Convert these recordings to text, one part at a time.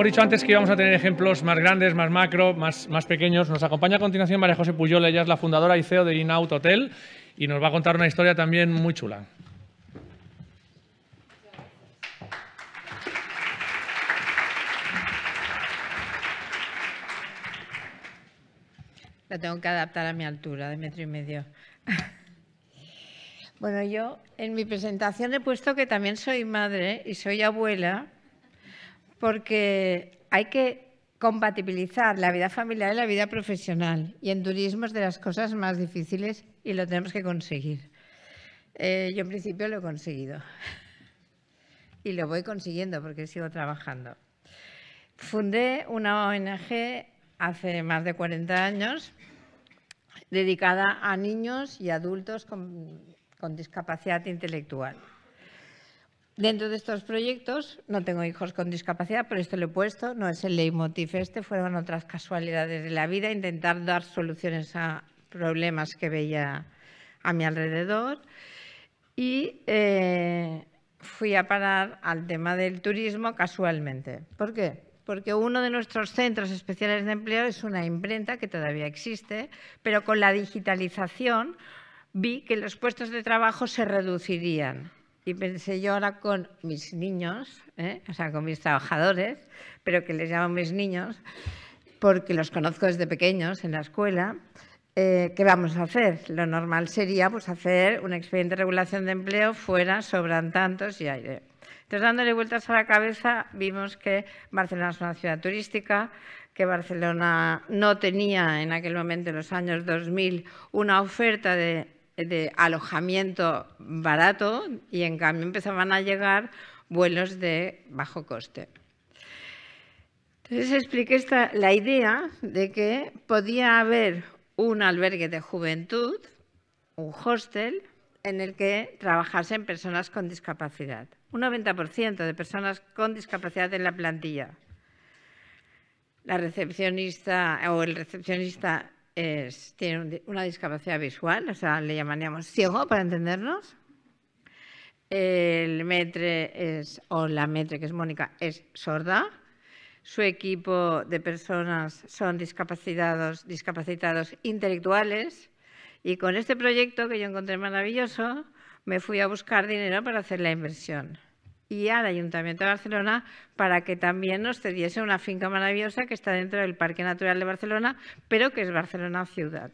hemos dicho antes que íbamos a tener ejemplos más grandes, más macro, más, pequeños. Nos acompaña a continuación María José Puyol, ella es la fundadora y CEO de In-Out Hotel y nos va a contar una historia también muy chula. La tengo que adaptar a mi altura, de metro y medio. bueno, yo en mi presentación he puesto que también soy madre y soy abuela porque hay que compatibilizar la vida familiar y la vida profesional. Y en turismo es de las cosas más difíciles y lo tenemos que conseguir. Eh, yo en principio lo he conseguido y lo voy consiguiendo porque sigo trabajando. Fundé una ONG hace más de 40 años dedicada a niños y adultos con discapacidad intelectual. Dentro de estos proyectos, no tengo hijos con discapacidad, pero esto lo he puesto, no es el leitmotiv este, fueron otras casualidades de la vida, intentar dar soluciones a problemas que veía a mi alrededor. Y eh, fui a parar al tema del turismo casualmente. ¿Por qué? Porque uno de nuestros centros especiales de empleo es una imprenta que todavía existe, pero con la digitalización vi que los puestos de trabajo se reducirían y pensé yo ahora con mis niños, ¿eh? o sea, con mis trabajadores, pero que les llamo mis niños, porque los conozco desde pequeños en la escuela. Eh, ¿Qué vamos a hacer? Lo normal sería pues, hacer un expediente de regulación de empleo fuera, sobran tantos y aire. Entonces, dándole vueltas a la cabeza, vimos que Barcelona es una ciudad turística, que Barcelona no tenía en aquel momento, en los años 2000, una oferta de de alojamiento barato y en cambio empezaban a llegar vuelos de bajo coste. Entonces expliqué esta, la idea de que podía haber un albergue de juventud, un hostel, en el que trabajasen personas con discapacidad. Un 90% de personas con discapacidad en la plantilla. La recepcionista o el recepcionista tiene una discapacidad visual, o sea, le llamaríamos ciego para entendernos. El metre es, o la metre, que es Mónica, es sorda. Su equipo de personas son discapacitados, discapacitados intelectuales. Y con este proyecto que yo encontré maravilloso, me fui a buscar dinero para hacer la inversión y al Ayuntamiento de Barcelona para que también nos cediese una finca maravillosa que está dentro del Parque Natural de Barcelona, pero que es Barcelona Ciudad.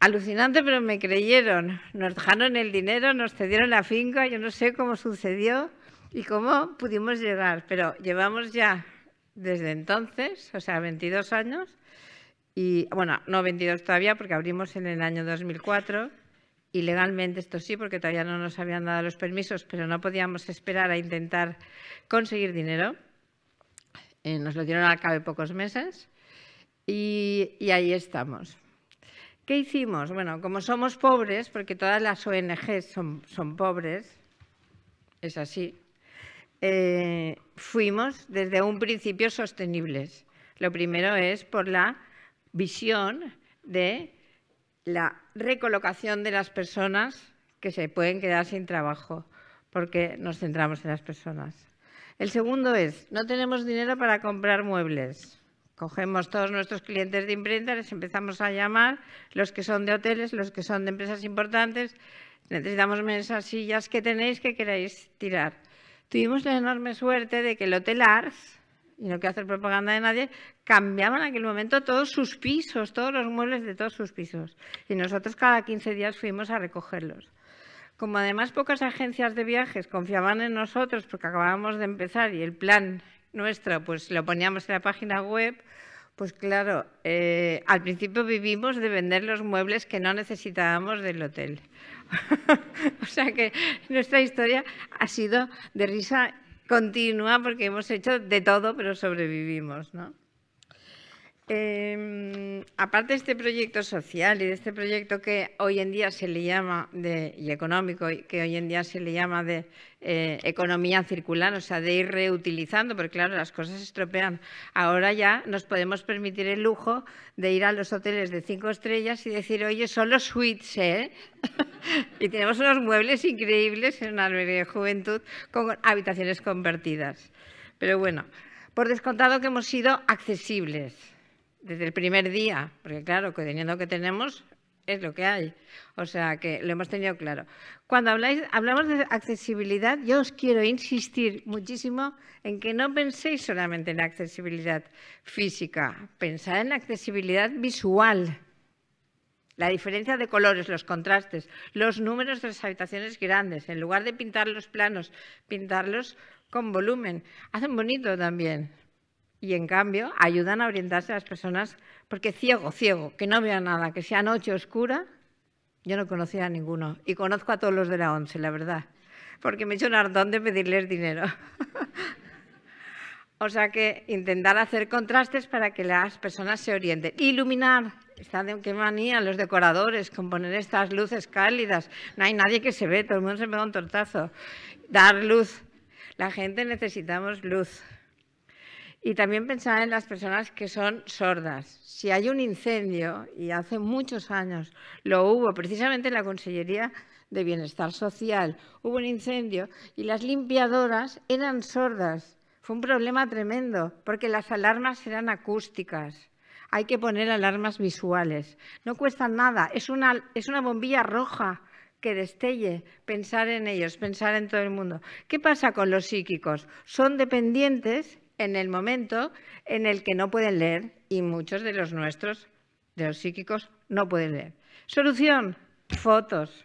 Alucinante, pero me creyeron. Nos dejaron el dinero, nos cedieron la finca, yo no sé cómo sucedió y cómo pudimos llegar, pero llevamos ya desde entonces, o sea, 22 años, y bueno, no 22 todavía porque abrimos en el año 2004 ilegalmente, esto sí, porque todavía no nos habían dado los permisos, pero no podíamos esperar a intentar conseguir dinero. Eh, nos lo dieron al cabo de pocos meses y, ahí estamos. ¿Qué hicimos? Bueno, como somos pobres, porque todas las ONGs son, son pobres, es así, eh, fuimos desde un principio sostenibles. Lo primero es por la visión de la recolocación de las personas que se pueden quedar sin trabajo, porque nos centramos en las personas. El segundo es, no tenemos dinero para comprar muebles. Cogemos todos nuestros clientes de imprenta, les empezamos a llamar, los que son de hoteles, los que son de empresas importantes, necesitamos mesas, sillas que tenéis que queráis tirar. Tuvimos la enorme suerte de que el Hotel Ars y no quiero hacer propaganda de nadie, cambiaban en aquel momento todos sus pisos, todos los muebles de todos sus pisos. Y nosotros cada 15 días fuimos a recogerlos. Como además pocas agencias de viajes confiaban en nosotros porque acabábamos de empezar y el plan nuestro pues lo poníamos en la página web, pues claro, eh, al principio vivimos de vender los muebles que no necesitábamos del hotel. o sea que nuestra historia ha sido de risa Continúa porque hemos hecho de todo, pero sobrevivimos, ¿no? Em, aparte de este proyecto social y de este proyecto que hoy en día se le llama de, y económico, que hoy en día se le llama de eh, economía circular, o sea, de ir reutilizando, porque claro, las cosas se estropean. Ahora ya nos podemos permitir el lujo de ir a los hoteles de cinco estrellas y decir, oye, son los suites, ¿eh? y tenemos unos muebles increíbles en un albergue de juventud con habitaciones convertidas. Pero bueno, por descontado que hemos sido accesibles desde el primer día, porque claro, que teniendo que tenemos es lo que hay. O sea que lo hemos tenido claro. Cuando hablamos de accesibilidad, yo os quiero insistir muchísimo en que no penséis solamente en accesibilidad física, pensad en accesibilidad visual. La diferencia de colores, los contrastes, los números de las habitaciones grandes, en lugar de pintar los planos, pintarlos con volumen. Hacen bonito también, y en cambio ayudan a orientarse a las personas, porque ciego, ciego, que no vea nada, que sea noche oscura, yo no conocía a ninguno y conozco a todos los de la ONCE, la verdad, porque me he hecho un ardón de pedirles dinero. o sea que intentar hacer contrastes para que las personas se orienten. Iluminar, está de qué manía los decoradores con poner estas luces cálidas, no hay nadie que se ve, todo el mundo se pega un tortazo. Dar luz, la gente necesitamos luz. Y también pensar en las personas que son sordas. Si hay un incendio, y hace muchos años lo hubo, precisamente en la Consellería de Bienestar Social, hubo un incendio y las limpiadoras eran sordas. Fue un problema tremendo, porque las alarmas eran acústicas. Hay que poner alarmas visuales. No cuesta nada, es una, es una bombilla roja que destelle, pensar en ellos, pensar en todo el mundo. ¿Qué pasa con los psíquicos? Son dependientes en el momento en el que no pueden leer y muchos de los nuestros, de los psíquicos, no pueden leer. Solución, fotos.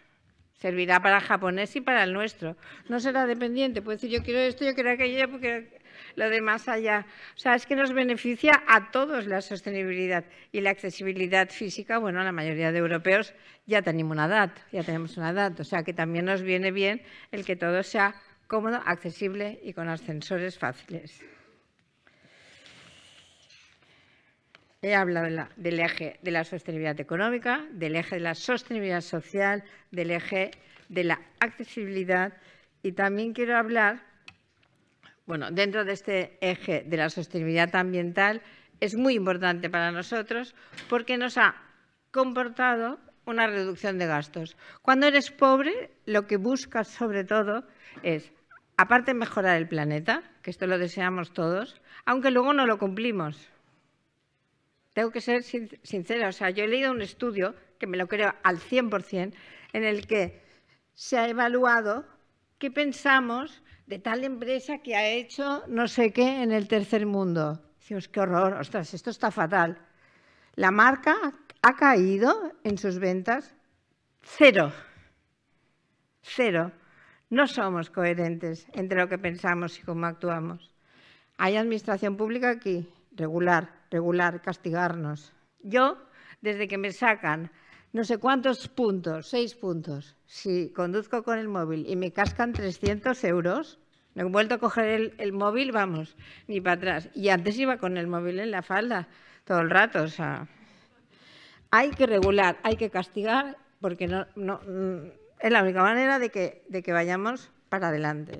Servirá para el japonés y para el nuestro. No será dependiente. Puede decir, yo quiero esto, yo quiero aquello, porque lo de más allá. O sea, es que nos beneficia a todos la sostenibilidad y la accesibilidad física. Bueno, la mayoría de europeos ya tenemos una edad, ya tenemos una edad. O sea, que también nos viene bien el que todo sea cómodo, accesible y con ascensores fáciles. He hablado del eje de la sostenibilidad económica, del eje de la sostenibilidad social, del eje de la accesibilidad y también quiero hablar, bueno, dentro de este eje de la sostenibilidad ambiental es muy importante para nosotros porque nos ha comportado una reducción de gastos. Cuando eres pobre, lo que buscas sobre todo es, aparte mejorar el planeta, que esto lo deseamos todos, aunque luego no lo cumplimos. Tengo que ser sincera, o sea, yo he leído un estudio, que me lo creo al 100%, en el que se ha evaluado qué pensamos de tal empresa que ha hecho no sé qué en el tercer mundo. Decimos, qué horror, ostras, esto está fatal. La marca ha caído en sus ventas cero. Cero. No somos coherentes entre lo que pensamos y cómo actuamos. Hay administración pública aquí, regular, regular, castigarnos. Yo, desde que me sacan no sé cuántos puntos, seis puntos, si conduzco con el móvil y me cascan 300 euros, no he vuelto a coger el, móvil, vamos, ni para atrás. Y antes iba con el móvil en la falda todo el rato, o sea. Hay que regular, hay que castigar, porque no, no, mm, es la única manera de que, de que vayamos para adelante.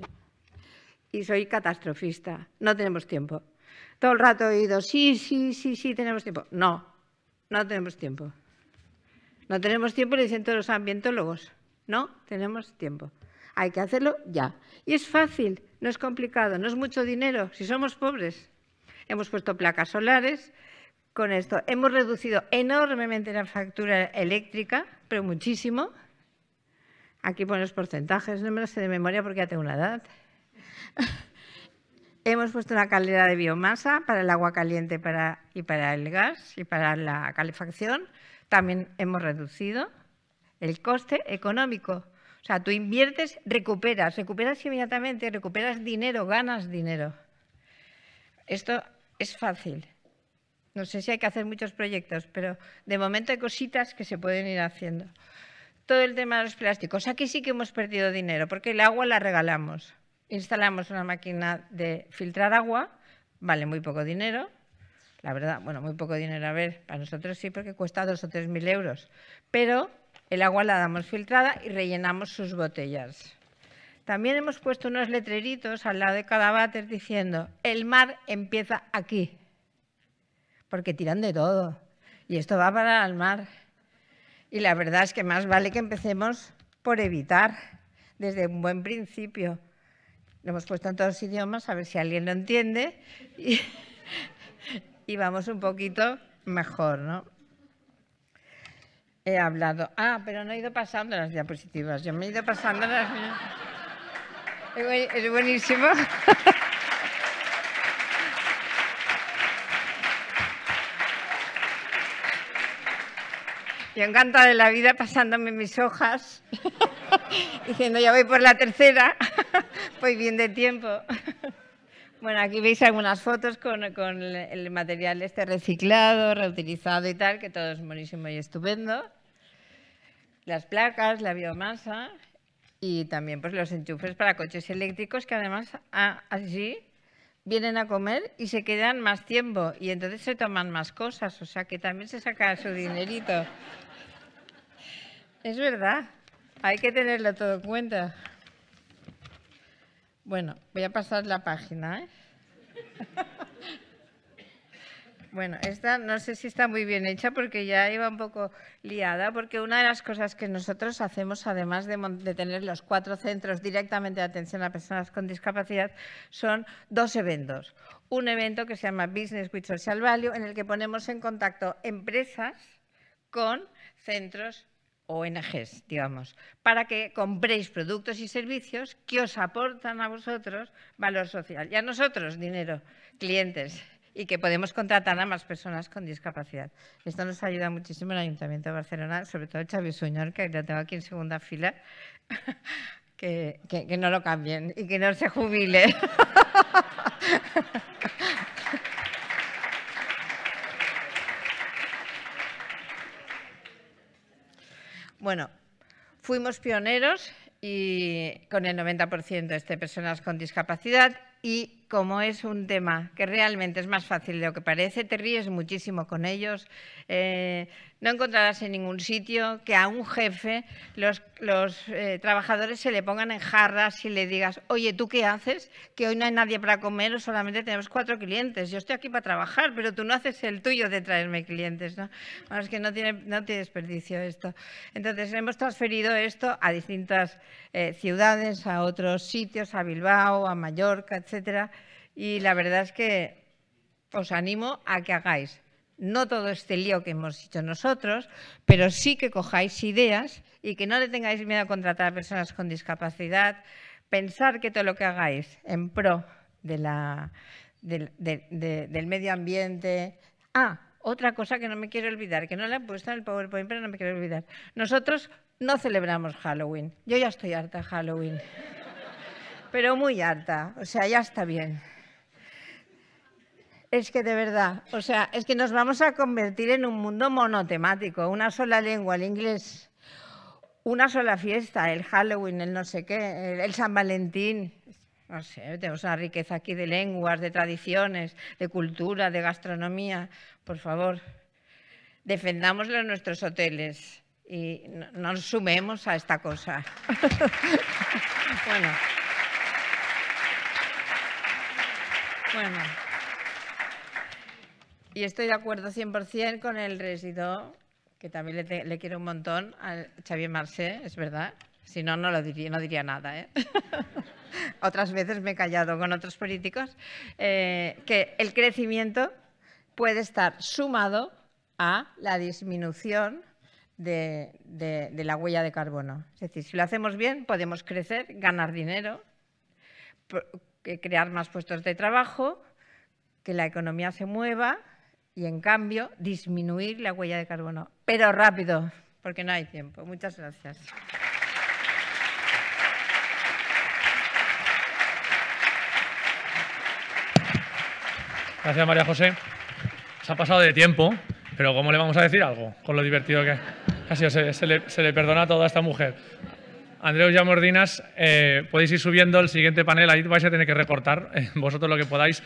Y soy catastrofista, no tenemos tiempo todo el rato he oído, sí, sí, sí, sí, tenemos tiempo. No, no tenemos tiempo. No tenemos tiempo, le dicen todos los ambientólogos. No tenemos tiempo. Hay que hacerlo ya. Y es fácil, no es complicado, no es mucho dinero si somos pobres. Hemos puesto placas solares con esto. Hemos reducido enormemente la factura eléctrica, pero muchísimo. Aquí ponen los porcentajes, no me los sé de memoria porque ya tengo una edad. Hemos puesto una caldera de biomasa para el agua caliente para, y para el gas y para la calefacción. También hemos reducido el coste económico. O sea, tú inviertes, recuperas, recuperas inmediatamente, recuperas dinero, ganas dinero. Esto es fácil. No sé si hay que hacer muchos proyectos, pero de momento hay cositas que se pueden ir haciendo. Todo el tema de los plásticos. Aquí sí que hemos perdido dinero, porque el agua la regalamos instalamos una máquina de filtrar agua, vale muy poco dinero, la verdad, bueno, muy poco dinero, a ver, para nosotros sí, porque cuesta dos o tres mil euros, pero el agua la damos filtrada y rellenamos sus botellas. También hemos puesto unos letreritos al lado de cada váter diciendo, el mar empieza aquí, porque tiran de todo y esto va para el mar. Y la verdad es que más vale que empecemos por evitar desde un buen principio. Lo hemos puesto en todos los idiomas, a ver si alguien lo entiende. Y, vamos un poquito mejor, ¿no? He hablado. Ah, pero no he ido pasando las diapositivas. Yo me he ido pasando las... Es buenísimo. Yo encantada de la vida pasándome mis hojas, diciendo ya voy por la tercera, voy bien de tiempo. Bueno, aquí veis algunas fotos con, el material este reciclado, reutilizado y tal, que todo es buenísimo y estupendo. Las placas, la biomasa y también pues, los enchufes para coches eléctricos que además allí así vienen a comer y se quedan más tiempo y entonces se toman más cosas, o sea que también se saca su dinerito. Es verdad, hay que tenerlo todo en cuenta. Bueno, voy a pasar la página. ¿eh? Bueno, esta no sé si está muy bien hecha porque ya iba un poco liada, porque una de las cosas que nosotros hacemos, además de, de, tener los cuatro centros directamente de atención a personas con discapacidad, son dos eventos. Un evento que se llama Business with Social Value, en el que ponemos en contacto empresas con centros ONGs, digamos, para que compréis productos y servicios que os aportan a vosotros valor social y a nosotros dinero, clientes, y que podemos contratar a más personas con discapacidad. Esto nos ayuda muchísimo el Ayuntamiento de Barcelona, sobre todo Xavi Suñor, que lo tengo aquí en segunda fila, que, que no lo cambien y que no se jubile. Bueno, fuimos pioneros y con el 90% de este personas con discapacidad y como es un tema que realmente es más fácil de lo que parece, te ríes muchísimo con ellos. Eh, no encontrarás en ningún sitio que a un jefe los, eh, trabajadores se le pongan en jarras y le digas, oye, ¿tú qué haces? Que hoy no hay nadie para comer o solamente tenemos cuatro clientes. Yo estoy aquí para trabajar, pero tú no haces el tuyo de traerme clientes. ¿no? es que no tiene, no tiene desperdicio esto. Entonces, hemos transferido esto a distintas eh, ciudades, a otros sitios, a Bilbao, a Mallorca, etcétera. Y la verdad es que os animo a que hagáis no todo este lío que hemos hecho nosotros, pero sí que cojáis ideas y que no le tengáis miedo a contratar a personas con discapacidad, pensar que todo lo que hagáis en pro de la, del, medio ambiente. Ah, otra cosa que no me quiero olvidar, que no la he puesto en el PowerPoint, pero no me quiero olvidar. Nosotros no celebramos Halloween. Yo ya estoy harta de Halloween, pero muy harta, o sea, ya está bien. Es que de verdad, o sea, es que nos vamos a convertir en un mundo monotemático, una sola lengua, el inglés, una sola fiesta, el Halloween, el no sé qué, el San Valentín. No sé, tenemos una riqueza aquí de lenguas, de tradiciones, de cultura, de gastronomía. Por favor, defendámoslo en nuestros hoteles y nos sumemos a esta cosa. bueno. Bueno. Y estoy de acuerdo 100% con el residuo, que también le, quiero un montón, a Xavier Marcé, es verdad. Si no, no, lo diría, no diría nada. ¿eh? Otras veces me he callado con otros políticos. Eh, que el crecimiento puede estar sumado a la disminución de, la huella de carbono. Es decir, si lo hacemos bien, podemos crecer, ganar dinero, crear más puestos de trabajo, que la economía se mueva y, en cambio, disminuir la huella de carbono. Pero rápido, porque no hay tiempo. Muchas gracias. Gracias, María José. Se ha pasado de tiempo, pero ¿cómo le vamos a decir algo con lo divertido que es? Así, se, le, perdona a toda esta mujer. Andreu Yamordinas, eh, podéis ir subiendo el siguiente panel, ahí vais a tener que recortar eh, vosotros lo que podáis.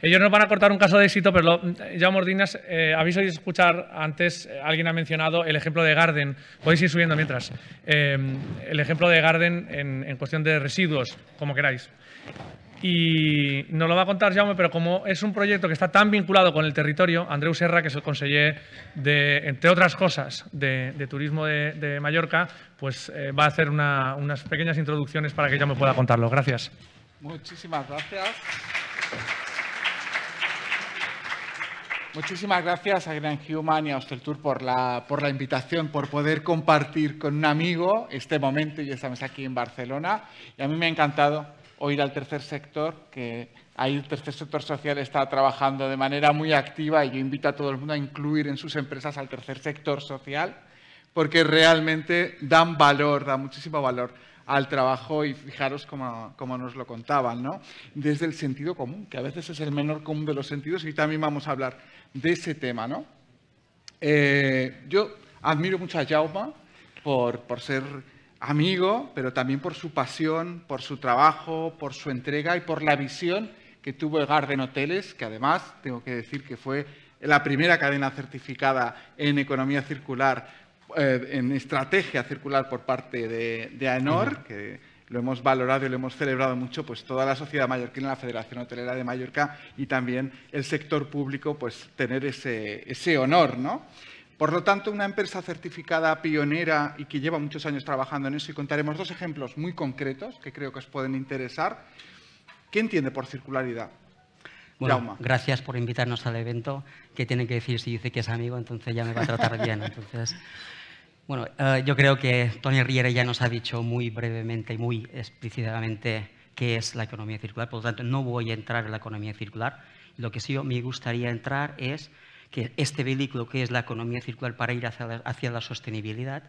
Ellos no van a cortar un caso de éxito, pero Yamordinas, eh, habéis oído escuchar antes, eh, alguien ha mencionado el ejemplo de Garden, podéis ir subiendo mientras, el ejemplo de Garden en cuestión de residuos, como queráis. Y nos lo va a contar Jaume, pero como es un proyecto que está tan vinculado con el territorio, Andreu Serra, que es el conseller de, entre otras cosas, de, turismo de, Mallorca, pues eh, va a hacer unas pequeñas introducciones para que Jaume pueda contarlo. Gracias. Muchísimas gracias. Muchísimas gracias a Gran Human y a Hosteltour por la, por la invitación, por poder compartir con un amigo este momento y estamos aquí en Barcelona. Y a mí me ha encantado o ir al tercer sector, que ahí el tercer sector social está trabajando de manera muy activa y yo invito a todo el mundo a incluir en sus empresas al tercer sector social, porque realmente dan valor, dan muchísimo valor al trabajo y fijaros como, nos lo contaban, ¿no? Desde el sentido común, que a veces es el menor común de los sentidos y también vamos a hablar de ese tema, ¿no? Eh, yo admiro mucho a Jauma por, por ser amigo, pero también por su pasión, por su trabajo, por su entrega y por la visión que tuvo el Garden Hoteles, que además tengo que decir que fue la primera cadena certificada en economía circular, eh, en estrategia circular por parte de, AENOR, que lo hemos valorado y lo hemos celebrado mucho, pues toda la sociedad mallorquina, la Federación Hotelera de Mallorca y también el sector público, pues tener ese, ese honor, ¿no? Por lo tanto, una empresa certificada pionera y que lleva muchos años trabajando en eso, y contaremos dos ejemplos muy concretos que creo que os pueden interesar. ¿Qué entiende por circularidad? Bueno, gracias por invitarnos al evento. ¿Qué tiene que decir si dice que es amigo? Entonces ya me va a tratar bien. Entonces, bueno, eh, yo creo que Tony Riera ya nos ha dicho muy brevemente y muy explícitamente qué es la economía circular. Por lo tanto, no voy a entrar en la economía circular. Lo que sí me gustaría entrar es que este vehículo que es la economía circular para ir hacia la, sostenibilidad,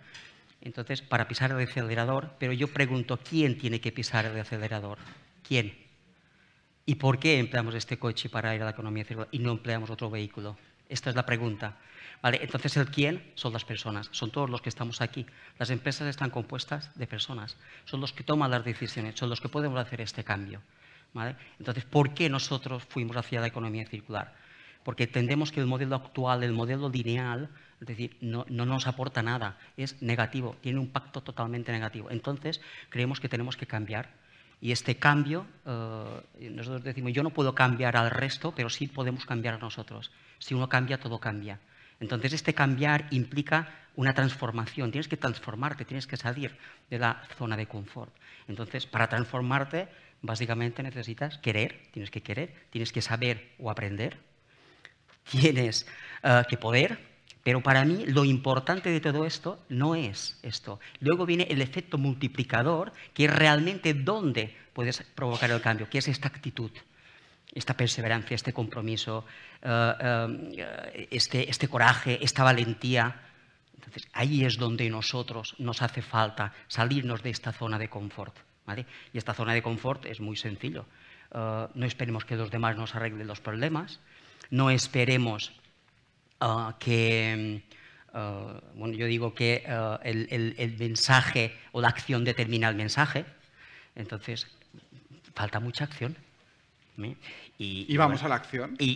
entonces para pisar el acelerador, pero yo pregunto, ¿quién tiene que pisar el acelerador? ¿Quién? ¿Y por qué empleamos este coche para ir a la economía circular y no empleamos otro vehículo? Esta es la pregunta. Vale, entonces, el quién son las personas, son todos los que estamos aquí. Las empresas están compuestas de personas, son los que toman las decisiones, son los que podemos hacer este cambio. ¿Vale? Entonces, ¿por qué nosotros fuimos hacia la economía circular? porque entendemos que el modelo actual, el modelo lineal, es decir, no, nos aporta nada, es negativo, tiene un impacto totalmente negativo. Entonces, creemos que tenemos que cambiar. Y este cambio, eh, nosotros decimos, yo no puedo cambiar al resto, pero sí podemos cambiar a nosotros. Si uno cambia, todo cambia. Entonces, este cambiar implica una transformación. Tienes que transformarte, tienes que salir de la zona de confort. Entonces, para transformarte, básicamente necesitas querer, tienes que querer, tienes que saber o aprender, tienes eh, que poder, pero para mí lo importante de todo esto no es esto. Luego viene el efecto multiplicador, que es realmente dónde puedes provocar el cambio, que es esta actitud, esta perseverancia, este compromiso, eh, eh, este, este coraje, esta valentía. Entonces, ahí es donde nosotros nos hace falta salirnos de esta zona de confort. ¿vale? Y esta zona de confort es muy sencillo. no esperemos que los demás nos arreglen los problemas, no esperemos ah, que, mm, ah, bueno, yo digo que ah, el, mensaje o la acción determina el mensaje. Entonces, falta mucha acción. Y, vamos a la acción. Y,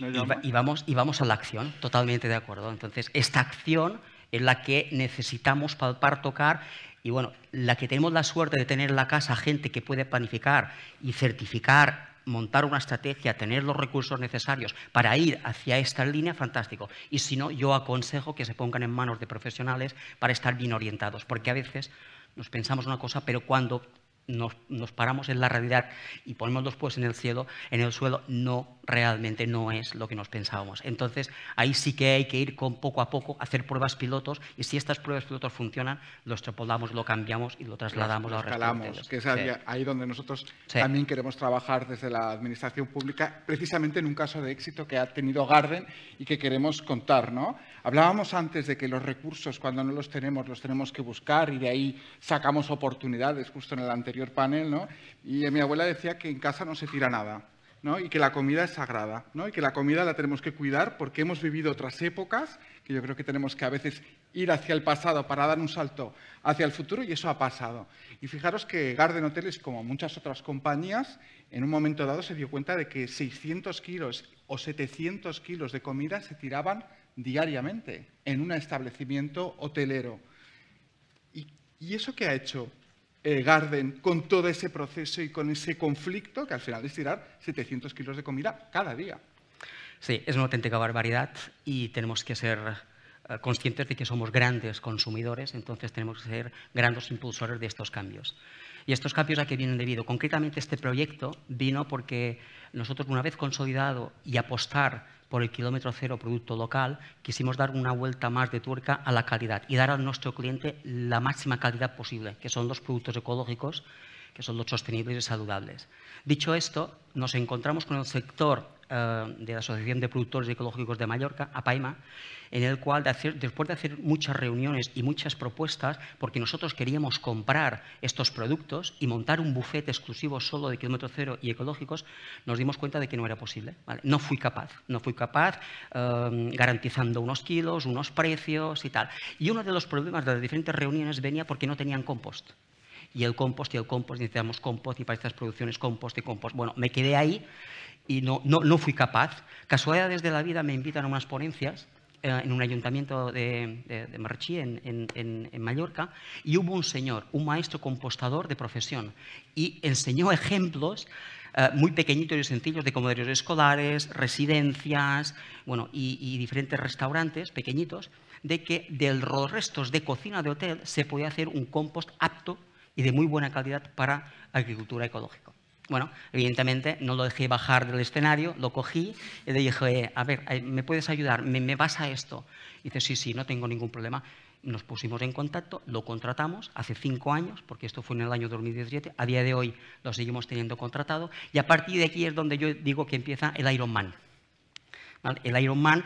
vamos, y vamos a la acción, totalmente de acuerdo. Entonces, esta acción es la que necesitamos palpar, tocar y bueno, la que tenemos la suerte de tener en la casa gente que puede planificar y certificar montar una estrategia, tener los recursos necesarios para ir hacia esta línea, fantástico. Y si no, yo aconsejo que se pongan en manos de profesionales para estar bien orientados, porque a veces nos pensamos una cosa, pero cuando nos, paramos en la realidad y ponemos los pies en el cielo, en el suelo, no realmente no es lo que nos pensábamos. Entonces, ahí sí que hay que ir con poco a poco, hacer pruebas pilotos y si estas pruebas pilotos funcionan, lo extrapolamos, lo cambiamos y lo trasladamos a los escalamos, que es ahí, donde nosotros también queremos trabajar desde la administración pública, precisamente en un caso de éxito que ha tenido Garden y que queremos contar, ¿no? Hablábamos antes de que los recursos cuando no los tenemos los tenemos que buscar y de ahí sacamos oportunidades justo en el anterior panel, ¿no? Y eh, mi abuela decía que en casa no se tira nada, ¿no? Y que la comida es sagrada, ¿no? Y que la comida la tenemos que cuidar porque hemos vivido otras épocas, que yo creo que tenemos que a veces ir hacia el pasado para dar un salto hacia el futuro y eso ha pasado. Y fijaros que Garden Hotels, como muchas otras compañías, en un momento dado se dio cuenta de que 600 kilos o 700 kilos de comida se tiraban diariamente en un establecimiento hotelero. ¿Y, y eso qué ha hecho? eh, Garden con todo ese proceso y con ese conflicto que al final es tirar 700 kilos de comida cada día. Sí, es una auténtica barbaridad y tenemos que ser eh, conscientes de que somos grandes consumidores, entonces tenemos que ser grandes impulsores de estos cambios. Y estos cambios a qué vienen debido. Concretamente este proyecto vino porque nosotros una vez consolidado y apostar por el kilómetro cero producto local, quisimos dar una vuelta más de tuerca a la calidad y dar a nuestro cliente la máxima calidad posible, que son los productos ecológicos, que son los sostenibles y saludables. Dicho esto, nos encontramos con el sector eh, de la Asociación de Productores Ecológicos de Mallorca, APAEMA, en el cual después de hacer muchas reuniones y muchas propuestas, porque nosotros queríamos comprar estos productos y montar un bufete exclusivo solo de kilómetro cero y ecológicos, nos dimos cuenta de que no era posible. No fui capaz, no fui capaz eh, garantizando unos kilos, unos precios y tal. Y uno de los problemas de las diferentes reuniones venía porque no tenían compost y el compost y el compost, necesitamos compost y para estas producciones compost y compost. Bueno, me quedé ahí y no, no, fui capaz. Casualidades de la vida me invitan a unas ponencias eh, en un ayuntamiento de, de, Marchí, en, Mallorca, y hubo un señor, un maestro compostador de profesión, y enseñó ejemplos eh, muy pequeñitos y sencillos de comedores escolares, residencias, bueno, y, y diferentes restaurantes pequeñitos, de que de los restos de cocina de hotel se podía hacer un compost apto y de muy buena calidad para agricultura ecológica. Bueno, evidentemente no lo dejé bajar del escenario, lo cogí y le dije, a ver, ¿me puedes ayudar? ¿Me, vas a esto? dice, sí, sí, no tengo ningún problema. Nos pusimos en contacto, lo contratamos hace cinco años, porque esto fue en el año 2017, a día de hoy lo seguimos teniendo contratado, y a partir de aquí es donde yo digo que empieza el Iron Man. El Iron Man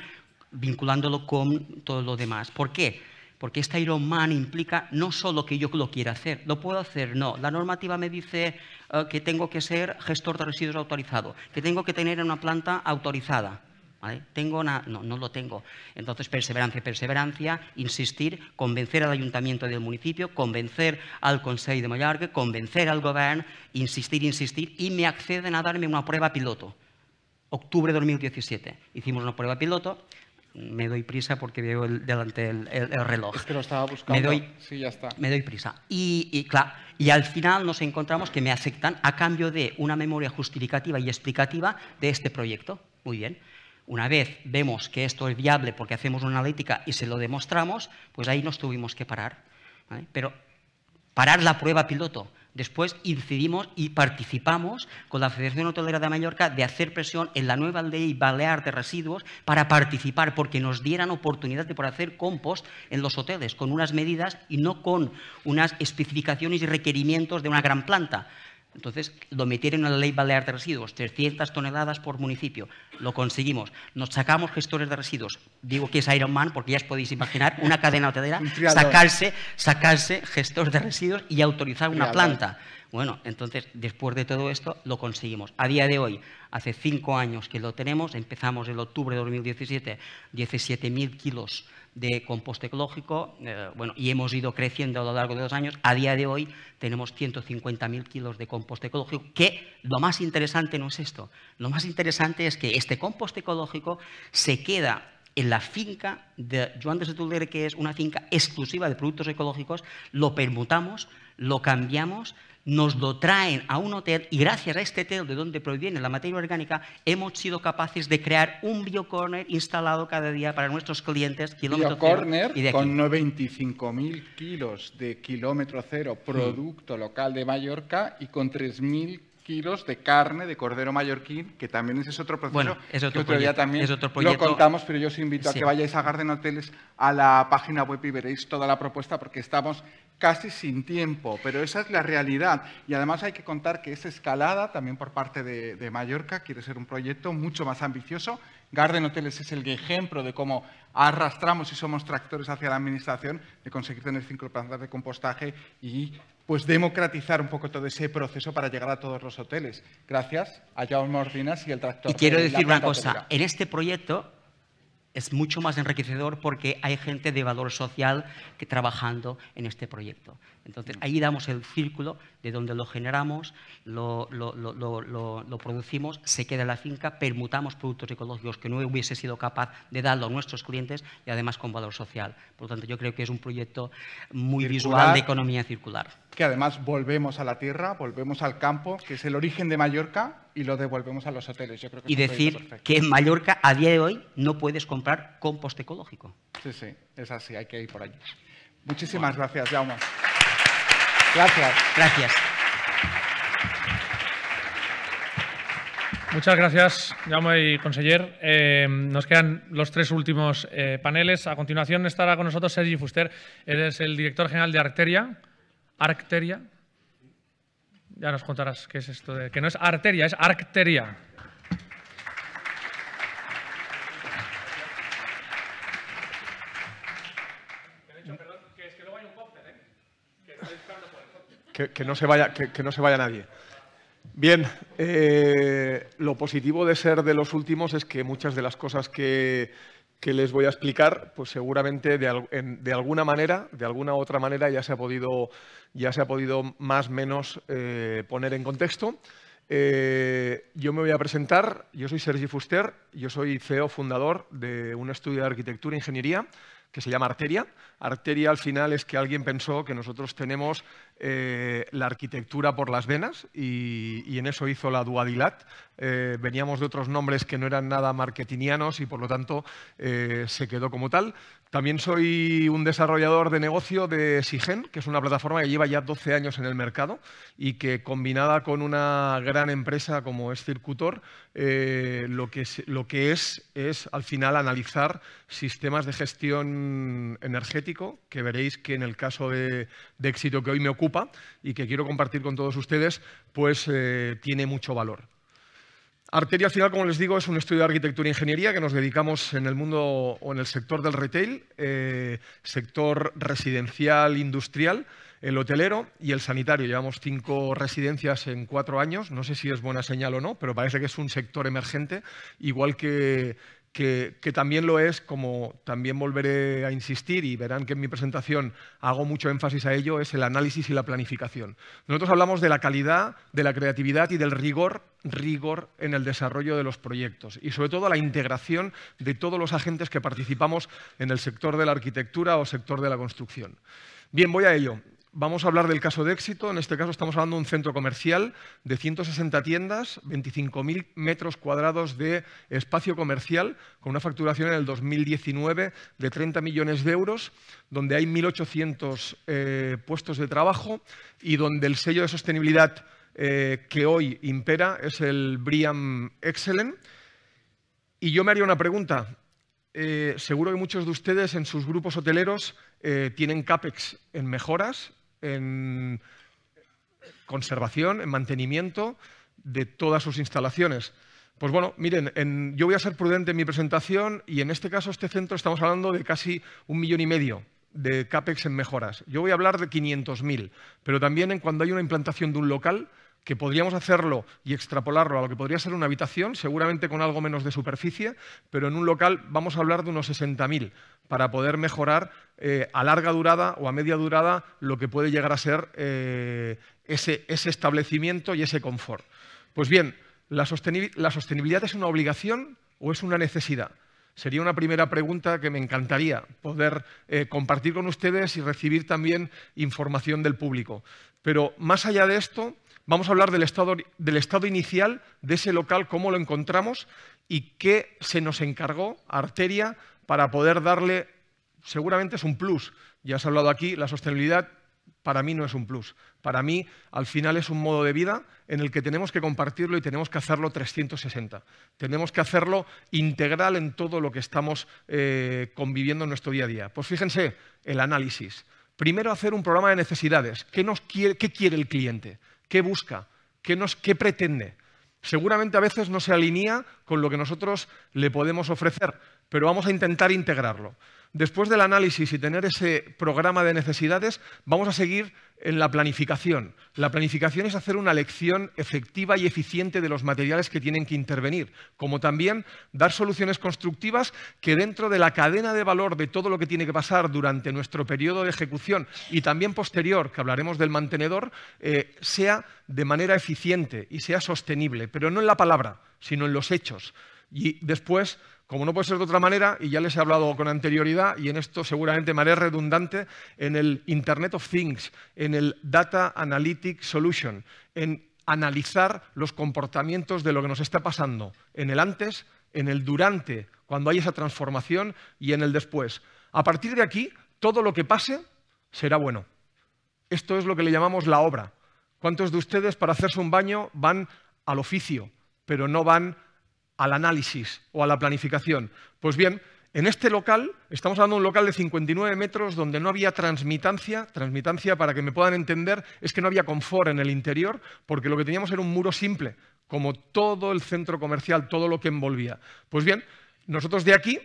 vinculándolo con todo lo demás. ¿Por qué? porque esta Iron Man implica no solo que yo lo quiera hacer, lo puedo hacer, no. La normativa me dice eh, que tengo que ser gestor de residuos autorizado, que tengo que tener una planta autorizada. Tengo una... No, no lo tengo. Entonces, perseverancia, perseverancia, insistir, convencer al ayuntamiento del municipio, convencer al Consejo de Mallorca, convencer al gobierno, insistir, insistir, y me acceden a darme una prueba piloto. Octubre de 2017. Hicimos una prueba piloto, me doy prisa porque veo delante el, reloj. lo estaba buscando. Me doy, sí, ya está. Me doy prisa. Y, al final nos encontramos que me aceptan a cambio de una memoria justificativa y explicativa de este proyecto. Muy bien. Una vez vemos que esto es viable porque hacemos una analítica y se lo demostramos, pues ahí nos tuvimos que parar. Pero parar la prueba piloto Después incidimos y participamos con la Federación Hotelera de Mallorca de hacer presión en la nueva ley balear de residuos para participar, porque nos dieran oportunidad de poder hacer compost en los hoteles, con unas medidas y no con unas especificaciones y requerimientos de una gran planta. Entonces, lo metieron en la ley balear de residuos, 300 toneladas por municipio. Lo conseguimos. Nos sacamos gestores de residuos. Digo que es Iron Man porque ya os podéis imaginar una cadena hotelera, sacarse, sacarse de residuos y autorizar una planta. Bueno, entonces, después de todo esto, lo conseguimos. A día de hoy, hace cinco años que lo tenemos, empezamos en octubre de 2017, 17.000 kilos de compost ecológico eh, bueno, y hemos ido creciendo a lo largo de los años. A día de hoy tenemos 150.000 kilos de compost ecológico, que lo más interesante no es esto. Lo más interesante es que este compost ecológico se queda en la finca de Joan de Setulder, que es una finca exclusiva de productos ecológicos, lo permutamos, lo cambiamos nos lo traen a un hotel y gracias a este hotel de donde proviene la materia orgánica hemos sido capaces de crear un biocorner instalado cada día para nuestros clientes. Kilómetro cero y de con 95.000 kilos de kilómetro cero mm. producto local de Mallorca y con 3.000 kilos de carne de cordero mallorquín, que también es otro proyecto. bueno, es otro que proyecto, también es otro lo contamos, pero yo os invito a que vayáis a Garden Hoteles a la página web y veréis toda la propuesta, porque estamos casi sin tiempo, pero esa es la realidad. Y además hay que contar que esa escalada, también por parte de, Mallorca, quiere ser un proyecto mucho más ambicioso. Garden Hotels es el ejemplo de cómo arrastramos y somos tractores hacia la administración de conseguir tener cinco plantas de compostaje y pues democratizar un poco todo ese proceso para llegar a todos los hoteles. Gracias a Jaume Ordinas y el tractor. Y quiero decir una cosa, en este proyecto es mucho más enriquecedor porque hay gente de valor social que trabajando en este proyecto. Entonces, ahí damos el círculo de donde lo generamos, lo, producimos, se queda en la finca, permutamos productos ecológicos que no hubiese sido capaz de darlo a nuestros clientes y además con valor social. Por lo tanto, yo creo que es un proyecto muy visual de economía circular. Que además volvemos a la tierra, volvemos al campo, que es el origen de Mallorca y lo devolvemos a los hoteles. y decir que en Mallorca a día de hoy no puedes comprar compost ecológico. Sí, sí, es así, hay que ir por allí. Muchísimas gracias, Jaume. Gracias. Gracias. Muchas gracias, Jaume y conseller. Eh, nos quedan los tres últimos eh, paneles. A continuación estará con nosotros Sergi Fuster. Eres es el director general de Arteria. Arteria. Ya nos contarás qué es esto. De, que no es Arteria, es Arteria. que, no, se vaya, que, no se vaya nadie. Bien, eh, lo positivo de ser de los últimos es que muchas de las cosas que, les voy a explicar, pues seguramente de, alguna manera, de alguna otra manera, ya se ha podido, ya se ha podido más o menos eh, poner en contexto. Eh, yo me voy a presentar, yo soy Sergi Fuster, yo soy CEO fundador de un estudio de arquitectura e ingeniería que se llama Arteria. Arteria al final es que alguien pensó que nosotros tenemos eh, la arquitectura por las venas y, en eso hizo la Duadilat. Eh, veníamos de otros nombres que no eran nada marketingianos y por lo tanto eh, se quedó como tal. También soy un desarrollador de negocio de Sigen, que es una plataforma que lleva ya 12 años en el mercado y que combinada con una gran empresa como es Circutor, lo que es, lo que es es al final analizar sistemas de gestión energético, que veréis que en el caso de, éxito que hoy me ocupa, y que quiero compartir con todos ustedes, pues eh, tiene mucho valor. Arteria Final, como les digo, es un estudio de arquitectura e ingeniería que nos dedicamos en el mundo o en el sector del retail, eh, sector residencial, industrial, el hotelero y el sanitario. Llevamos cinco residencias en cuatro años. No sé si es buena señal o no, pero parece que es un sector emergente, igual que que, también lo es, como también volveré a insistir y verán que en mi presentación hago mucho énfasis a ello, es el análisis y la planificación. Nosotros hablamos de la calidad, de la creatividad y del rigor, rigor en el desarrollo de los proyectos y sobre todo la integración de todos los agentes que participamos en el sector de la arquitectura o sector de la construcción. Bien, voy a ello vamos a hablar del caso de éxito. En este caso estamos hablando de un centro comercial de 160 tiendas, 25.000 metros cuadrados de espacio comercial, con una facturación en el 2019 de 30 millones de euros, donde hay 1.800 eh, puestos de trabajo y donde el sello de sostenibilidad eh, que hoy impera es el BRIAM Excellent. Y yo me haría una pregunta. Eh, seguro que muchos de ustedes en sus grupos hoteleros tienen CAPEX en mejoras en conservación, en mantenimiento de todas sus instalaciones. Pues bueno, miren, yo voy a ser prudente en mi presentación y en este caso, este centro, estamos hablando de casi un millón y medio de CAPEX en mejoras. Yo voy a hablar de 500.000, pero también en cuando hay una implantación de un local, que podríamos hacerlo y extrapolarlo a lo que podría ser una habitación, seguramente con algo menos de superficie, pero en un local vamos a hablar de unos 60.000 para poder mejorar eh, a larga durada o a media durada lo que puede llegar a ser eh, ese, establecimiento y ese confort. Pues bien, ¿la, sostenibilidad es una obligación o es una necesidad? sería una primera pregunta que me encantaría poder eh, compartir con ustedes y recibir también información del público. Pero más allá de esto, vamos a hablar del estado, inicial de ese local, cómo lo encontramos y qué se nos encargó Arteria para poder darle, seguramente es un plus. Ya has hablado aquí, la sostenibilidad para mí no es un plus. Para mí, al final, es un modo de vida en el que tenemos que compartirlo y tenemos que hacerlo 360. Tenemos que hacerlo integral en todo lo que estamos eh, conviviendo en nuestro día a día. Pues fíjense, el análisis. Primero, hacer un programa de necesidades. qué quiere el cliente? ¿Qué busca? ¿Qué, nos, ¿Qué pretende? Seguramente a veces no se alinea con lo que nosotros le podemos ofrecer, pero vamos a intentar integrarlo. Después del análisis y tener ese programa de necesidades, vamos a seguir en la planificación. La planificación es hacer una lección efectiva y eficiente de los materiales que tienen que intervenir, como también dar soluciones constructivas que dentro de la cadena de valor de todo lo que tiene que pasar durante nuestro periodo de ejecución y también posterior, que hablaremos del mantenedor, eh, sea de manera eficiente y sea sostenible, pero no en la palabra, sino en los hechos. Y después como no puede ser de otra manera, y ya les he hablado con anterioridad, y en esto seguramente me redundante, en el Internet of Things, en el Data Analytic Solution, en analizar los comportamientos de lo que nos está pasando, en el antes, en el durante, cuando hay esa transformación, y en el después. A partir de aquí, todo lo que pase será bueno. Esto es lo que le llamamos la obra. ¿Cuántos de ustedes para hacerse un baño van al oficio, pero no van al análisis o a la planificación. Pues bien, en este local, estamos hablando de un local de 59 metros donde no había transmitancia. Transmitancia, para que me puedan entender, es que no había confort en el interior, porque lo que teníamos era un muro simple, como todo el centro comercial, todo lo que envolvía. Pues bien, nosotros de aquí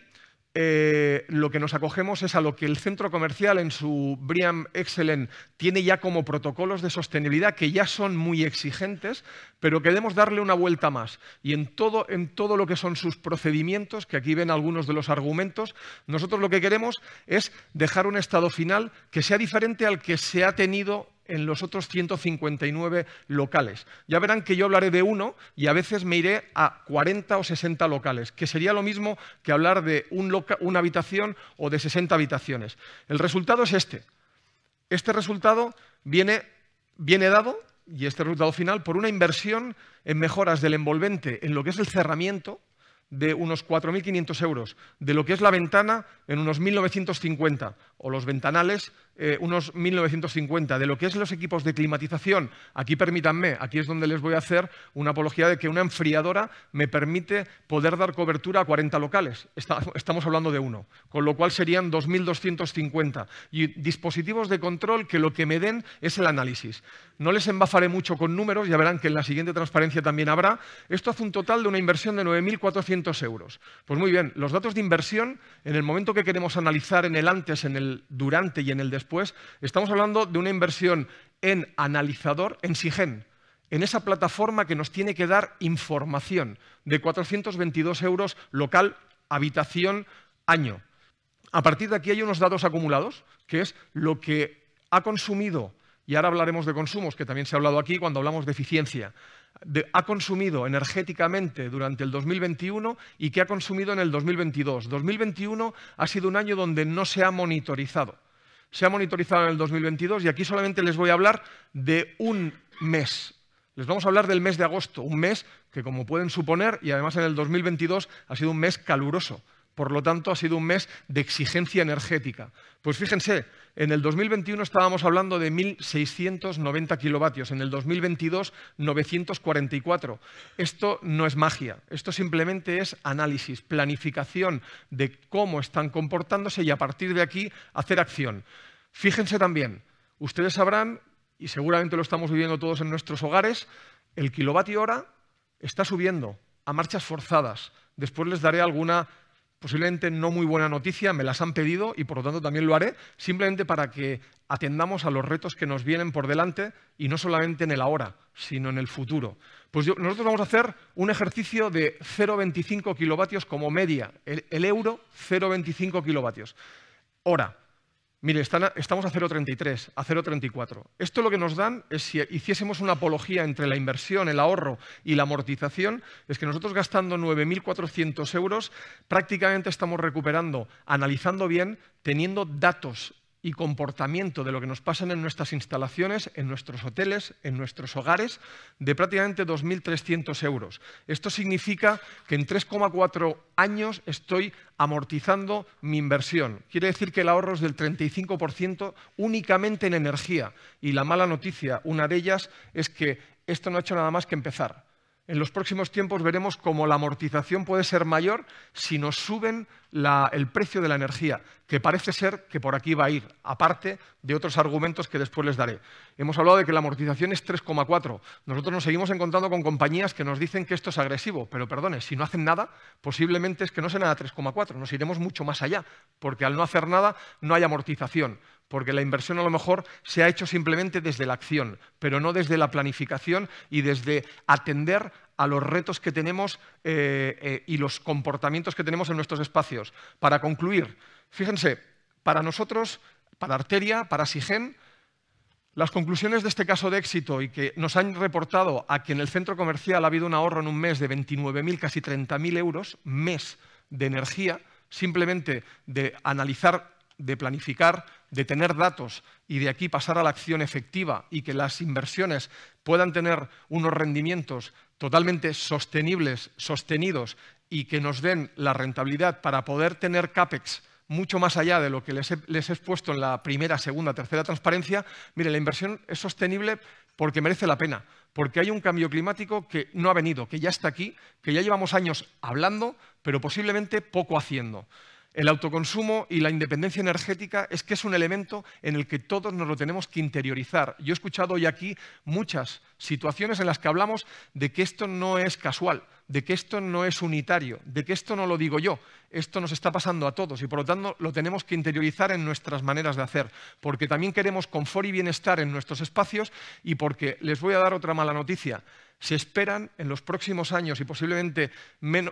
eh, lo que nos acogemos es a lo que el centro comercial en su Briam Excellent tiene ya como protocolos de sostenibilidad que ya son muy exigentes, pero queremos darle una vuelta más. Y en todo, en todo lo que son sus procedimientos, que aquí ven algunos de los argumentos, nosotros lo que queremos es dejar un estado final que sea diferente al que se ha tenido en los otros 159 locales. Ya verán que yo hablaré de uno y a veces me iré a 40 o 60 locales, que sería lo mismo que hablar de una habitación o de 60 habitaciones. El resultado es este. Este resultado viene, viene dado, y este resultado final, por una inversión en mejoras del envolvente en lo que es el cerramiento de unos 4.500 euros, de lo que es la ventana en unos 1.950 o los ventanales eh, unos 1950, de lo que es los equipos de climatización. Aquí permítanme, aquí es donde les voy a hacer una apología de que una enfriadora me permite poder dar cobertura a 40 locales. estamos hablando de uno, con lo cual serían 2.250. Y dispositivos de control que lo que me den es el análisis. No les embafaré mucho con números, ya verán que en la siguiente transparencia también habrá. Esto hace un total de una inversión de 9.400 euros. Pues muy bien, los datos de inversión, en el momento que queremos analizar en el antes, en el durante y en el después, después, estamos hablando de una inversión en analizador, en SIGEN, en esa plataforma que nos tiene que dar información de 422 euros local, habitación, año. A partir de aquí hay unos datos acumulados, que es lo que ha consumido, y ahora hablaremos de consumos, que también se ha hablado aquí cuando hablamos de eficiencia, ha consumido energéticamente durante el 2021 y que ha consumido en el 2022. 2021 ha sido un año donde no se ha monitorizado se ha monitorizado en el 2022 y aquí solamente les voy a hablar de un mes. Les vamos a hablar del mes de agosto, un mes que como pueden suponer, y además en el 2022 ha sido un mes caluroso. Por lo tanto, ha sido un mes de exigencia energética. Pues fíjense, en el 2021 estábamos hablando de 1.690 kilovatios, en el 2022 944. Esto no es magia, esto simplemente es análisis, planificación de cómo están comportándose y a partir de aquí hacer acción. Fíjense también, ustedes sabrán, y seguramente lo estamos viviendo todos en nuestros hogares, el kilovatio hora está subiendo a marchas forzadas. Después les daré alguna posiblemente no muy buena noticia, me las han pedido y por lo tanto también lo haré, simplemente para que atendamos a los retos que nos vienen por delante y no solamente en el ahora, sino en el futuro. Pues nosotros vamos a hacer un ejercicio de 0,25 kilovatios como media, el, el euro 0,25 kilovatios. Hora. Mire, estamos a 0,33, a 0,34. Esto lo que nos dan es si hiciésemos una apología entre la inversión, el ahorro y la amortización, es que nosotros gastando 9.400 euros prácticamente estamos recuperando, analizando bien, teniendo datos y comportamiento de lo que nos pasan en nuestras instalaciones, en nuestros hoteles, en nuestros hogares, de prácticamente 2.300 euros. Esto significa que en 3,4 años estoy amortizando mi inversión. Quiere decir que el ahorro es del 35% únicamente en energía. Y la mala noticia, una de ellas, es que esto no ha hecho nada más que empezar. En los próximos tiempos veremos cómo la amortización puede ser mayor si nos suben el precio de la energía, que parece ser que por aquí va a ir, aparte de otros argumentos que después les daré. Hemos hablado de que la amortización es 3,4. Nosotros nos seguimos encontrando con compañías que nos dicen que esto es agresivo, pero perdone, si no hacen nada, posiblemente es que no sea nada 3,4, nos iremos mucho más allá, porque al no hacer nada no hay amortización porque la inversión a lo mejor se ha hecho simplemente desde la acción, pero no desde la planificación y desde atender a los retos que tenemos eh, eh, y los comportamientos que tenemos en nuestros espacios. Para concluir, fíjense, para nosotros, para Arteria, para Sigen, las conclusiones de este caso de éxito y que nos han reportado a que en el centro comercial ha habido un ahorro en un mes de 29.000, casi 30.000 euros, mes de energía, simplemente de analizar, de planificar, de tener datos y de aquí pasar a la acción efectiva y que las inversiones puedan tener unos rendimientos totalmente sostenibles, sostenidos y que nos den la rentabilidad para poder tener CAPEX mucho más allá de lo que les he, expuesto en la primera, segunda, tercera transparencia, mire, la inversión es sostenible porque merece la pena, porque hay un cambio climático que no ha venido, que ya está aquí, que ya llevamos años hablando, pero posiblemente poco haciendo. El autoconsumo y la independencia energética es que es un elemento en el que todos nos lo tenemos que interiorizar. Yo he escuchado hoy aquí muchas situaciones en las que hablamos de que esto no es casual, de que esto no es unitario, de que esto no lo digo yo, esto nos está pasando a todos y por lo tanto lo tenemos que interiorizar en nuestras maneras de hacer, porque también queremos confort y bienestar en nuestros espacios y porque les voy a dar otra mala noticia se esperan en los próximos años y posiblemente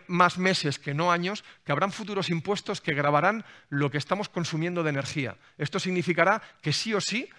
más meses que no años que habrán futuros impuestos que grabarán lo que estamos consumiendo de energía. Esto significará que sí o sí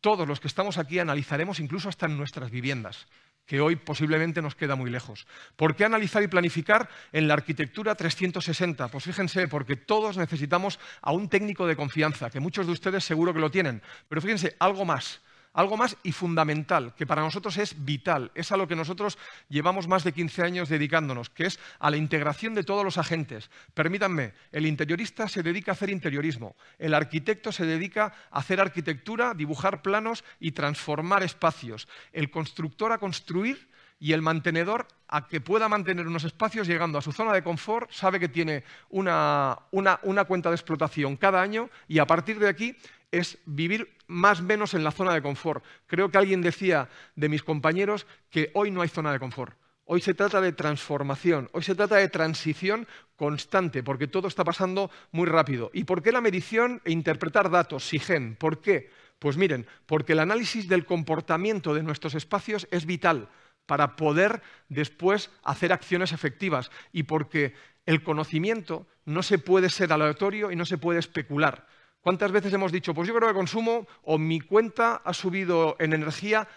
todos los que estamos aquí analizaremos incluso hasta en nuestras viviendas que hoy posiblemente nos queda muy lejos. ¿Por qué analizar y planificar en la arquitectura 360? Pues fíjense, porque todos necesitamos a un técnico de confianza, que muchos de ustedes seguro que lo tienen. Pero fíjense, algo más algo más y fundamental, que para nosotros es vital, es a lo que nosotros llevamos más de 15 años dedicándonos, que es a la integración de todos los agentes. Permítanme, el interiorista se dedica a hacer interiorismo, el arquitecto se dedica a hacer arquitectura, dibujar planos y transformar espacios, el constructor a construir y el mantenedor a que pueda mantener unos espacios llegando a su zona de confort, sabe que tiene una, una, cuenta de explotación cada año y a partir de aquí es vivir más o menos en la zona de confort. Creo que alguien decía de mis compañeros que hoy no hay zona de confort. Hoy se trata de transformación, hoy se trata de transición constante, porque todo está pasando muy rápido. ¿Y por qué la medición e interpretar datos, SIGEN? ¿Por qué? Pues miren, porque el análisis del comportamiento de nuestros espacios es vital para poder después hacer acciones efectivas y porque el conocimiento no se puede ser aleatorio y no se puede especular. ¿Cuántas veces hemos dicho, pues yo creo que consumo o mi cuenta ha subido en energía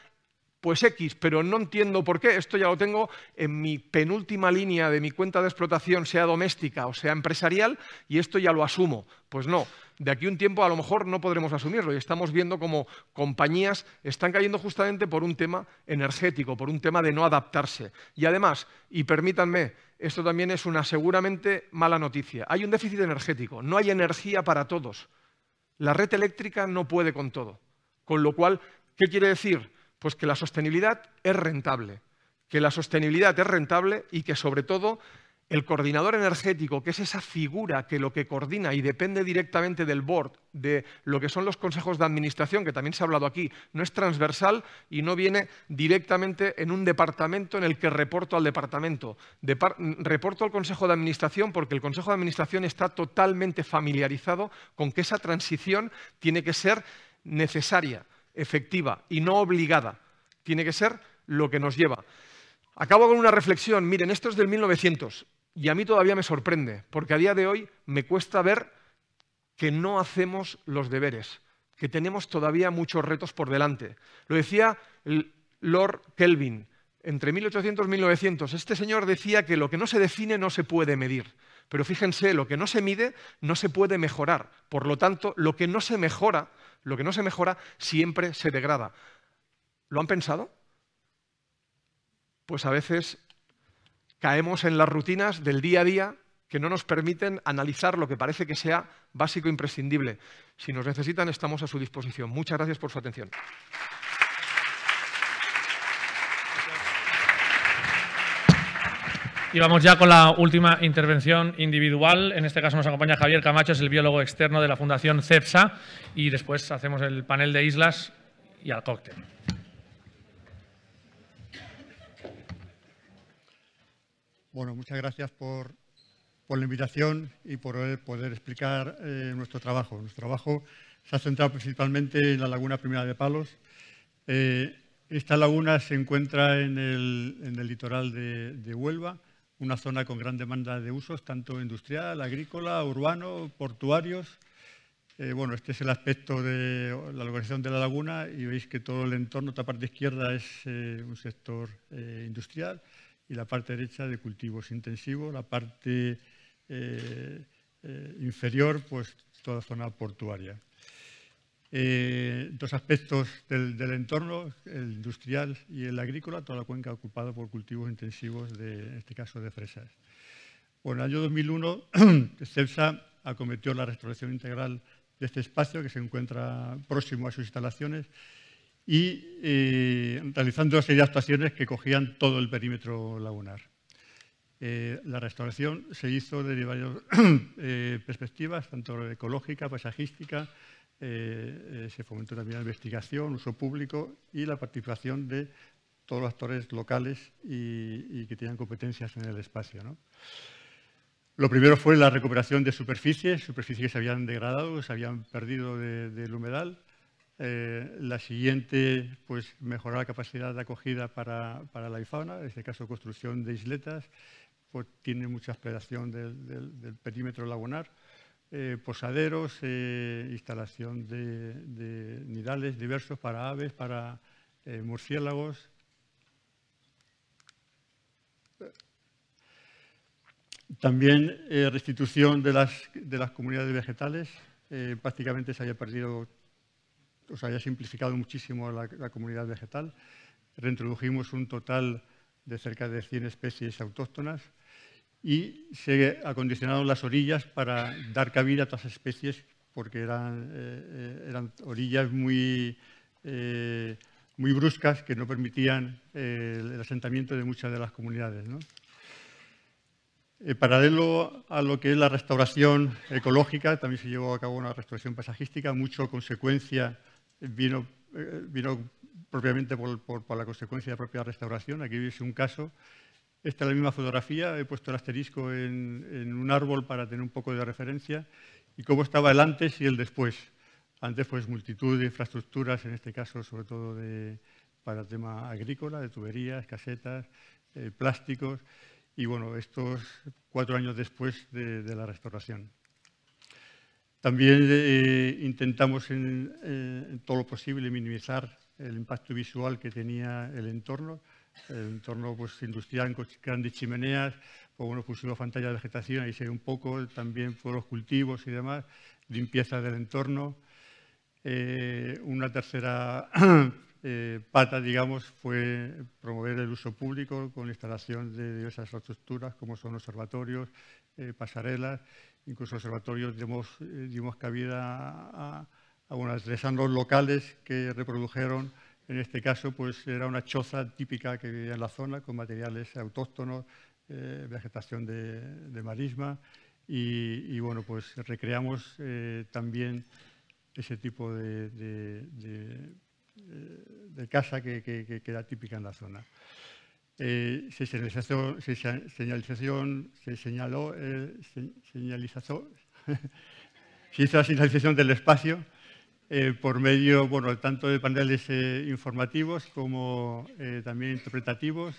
pues X, pero no entiendo por qué. Esto ya lo tengo en mi penúltima línea de mi cuenta de explotación, sea doméstica o sea empresarial, y esto ya lo asumo. Pues no, de aquí un tiempo a lo mejor no podremos asumirlo y estamos viendo como compañías están cayendo justamente por un tema energético, por un tema de no adaptarse. Y además, y permítanme, esto también es una seguramente mala noticia, hay un déficit energético, no hay energía para todos. La red eléctrica no puede con todo. Con lo cual, ¿qué quiere decir? Pues que la sostenibilidad es rentable, que la sostenibilidad es rentable y que sobre todo el coordinador energético, que es esa figura que lo que coordina y depende directamente del board, de lo que son los consejos de administración, que también se ha hablado aquí, no es transversal y no viene directamente en un departamento en el que reporto al departamento. reporto al consejo de administración porque el consejo de administración está totalmente familiarizado con que esa transición tiene que ser necesaria, efectiva y no obligada. Tiene que ser lo que nos lleva. Acabo con una reflexión. Miren, esto es del 1900. Y a mí todavía me sorprende, porque a día de hoy me cuesta ver que no hacemos los deberes, que tenemos todavía muchos retos por delante. Lo decía Lord Kelvin, entre 1800 y 1900, este señor decía que lo que no se define no se puede medir. Pero fíjense, lo que no se mide no se puede mejorar. Por lo tanto, lo que no se mejora, lo que no se mejora siempre se degrada. ¿Lo han pensado? Pues a veces Caemos en las rutinas del día a día que no nos permiten analizar lo que parece que sea básico e imprescindible. Si nos necesitan, estamos a su disposición. Muchas gracias por su atención. Y vamos ya con la última intervención individual. En este caso nos acompaña Javier Camacho, es el biólogo externo de la Fundación CEPSA. Y después hacemos el panel de islas y al cóctel. Bueno, muchas gracias por, la invitación y por poder explicar eh, nuestro trabajo. Nuestro trabajo se ha centrado principalmente en la Laguna Primera de Palos. Eh, esta laguna se encuentra en el, litoral de, Huelva, una zona con gran demanda de usos, tanto industrial, agrícola, urbano, portuarios. Eh, bueno, este es el aspecto de la localización de la laguna y veis que todo el entorno, esta parte izquierda, es un sector industrial y la parte derecha de cultivos intensivos, la parte eh, eh, inferior, pues toda zona portuaria. Eh, dos aspectos del, entorno, el industrial y el agrícola, toda la cuenca ocupada por cultivos intensivos, de, en este caso de fresas. Bueno, en el año 2001, CEPSA acometió la restauración integral de este espacio que se encuentra próximo a sus instalaciones y eh, realizando una serie de actuaciones que cogían todo el perímetro lagunar. Eh, la restauración se hizo desde varias eh, perspectivas, tanto ecológica, paisajística, se fomentó también la investigación, uso público y la participación de todos los actores locales y, que tenían competencias en el espacio. Lo primero fue la recuperación de superficies, superficies que se habían degradado, se habían perdido del humedal, eh, la siguiente, pues mejorar la capacidad de acogida para, la fauna, en este caso construcción de isletas, pues, tiene mucha exploración del, perímetro lagunar, eh, posaderos, eh, instalación de, nidales diversos para aves, para murciélagos. También restitución de las, de las comunidades vegetales. prácticamente se haya perdido o sea, ya simplificado muchísimo la, comunidad vegetal. Reintrodujimos un total de cerca de 100 especies autóctonas y se acondicionaron las orillas para dar cabida a otras especies porque eran, eh, eran orillas muy, eh, muy bruscas que no permitían eh, el asentamiento de muchas de las comunidades. paralelo a lo que es la restauración ecológica, también se llevó a cabo una restauración paisajística, mucho consecuencia vino, eh, vino propiamente por, por, la consecuencia de la propia restauración. Aquí veis un caso. Esta es la misma fotografía, he puesto el asterisco en, un árbol para tener un poco de referencia y cómo estaba el antes y el después. Antes, pues, multitud de infraestructuras, en este caso, sobre todo de, para el tema agrícola, de tuberías, casetas, eh, plásticos, y bueno, estos cuatro años después de la restauración. También eh, intentamos eh, en, todo lo posible minimizar el impacto visual que tenía el entorno, el entorno pues, industrial con grandes chimeneas, con pues, bueno, pusimos pantalla de vegetación, ahí se ve un poco, también por los cultivos y demás, limpieza del entorno. Eh, una tercera pata, digamos, fue promover el uso público con instalación de diversas estructuras como son observatorios, pasarelas Incluso el observatorio dimos, eh, dimos cabida a, a unos locales que reprodujeron, en este caso, pues era una choza típica que vivía en la zona con materiales autóctonos, eh, vegetación de, marisma y, bueno, pues recreamos eh, también ese tipo de, casa que, queda que, era típica en la zona. Eh, se, señalización, se señaló, eh, hizo la señalización del espacio eh, por medio, tanto de paneles informativos como también interpretativos.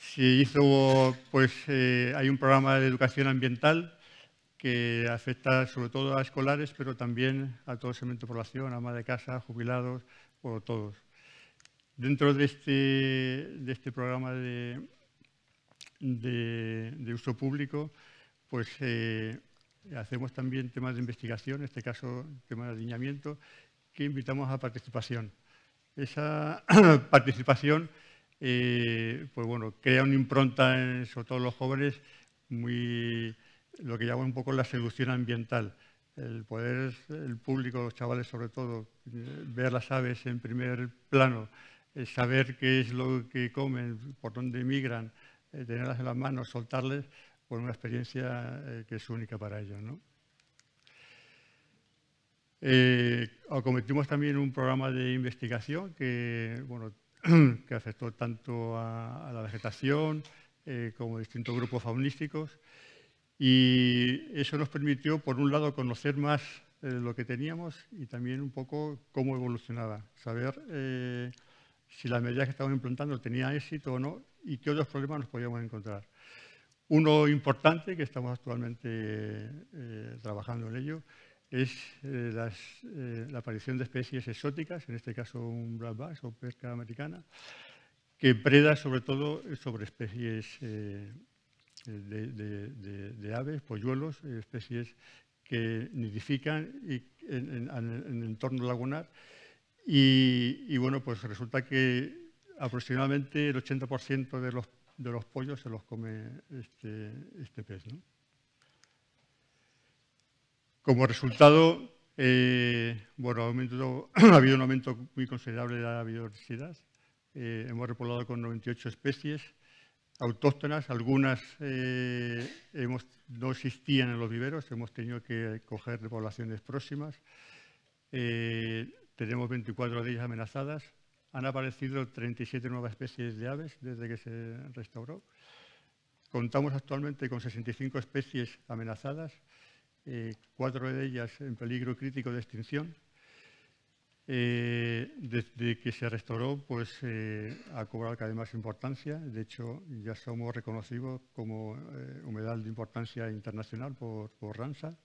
Se hizo, pues, hay un programa de educación ambiental que afecta sobre todo a escolares, pero también a todo el segmento de población, ama de casa, jubilados, o todos. Dentro de este, de este programa de, uso público, pues eh, hacemos también temas de investigación, en este caso temas de alineamiento, que invitamos a participación. Esa participación eh, pues crea una impronta, en, sobre todo los jóvenes, muy, lo que llamo un poco la seducción ambiental. El poder, el público, los chavales sobre todo, eh, ver las aves en primer plano, saber qué es lo que comen, por dónde migran, eh, tenerlas en las manos, soltarles, por pues una experiencia eh, que es única para ellos. ¿no? acometimos eh, también un programa de investigación que, bueno, que afectó tanto a, la vegetación como a distintos grupos faunísticos. Y eso nos permitió, por un lado, conocer más lo que teníamos y también un poco cómo evolucionaba, saber si las medidas que estamos implantando tenían éxito o no y qué otros problemas nos podíamos encontrar. Uno importante, que estamos actualmente eh, trabajando en ello, es eh, eh, la aparición de especies exóticas, en este caso un black bass o pesca americana, que preda sobre todo sobre especies de, aves, polluelos, especies que nidifican en, en el entorno lagunar y, bueno, pues resulta que aproximadamente el 80% de los, pollos se los come este, este pez. Como resultado, eh, bueno, ha habido un aumento muy considerable de la biodiversidad. Eh, hemos repoblado con 98 especies autóctonas, algunas eh, no existían en los viveros, hemos tenido que coger de poblaciones próximas. Tenemos 24 de ellas amenazadas. Han aparecido 37 nuevas especies de aves desde que se restauró. Contamos actualmente con 65 especies amenazadas, eh, cuatro de ellas en peligro crítico de extinción. Eh, desde que se restauró, pues eh, ha cobrado cada vez más importancia. De hecho, ya somos reconocidos como humedal de importancia internacional por, RANSA.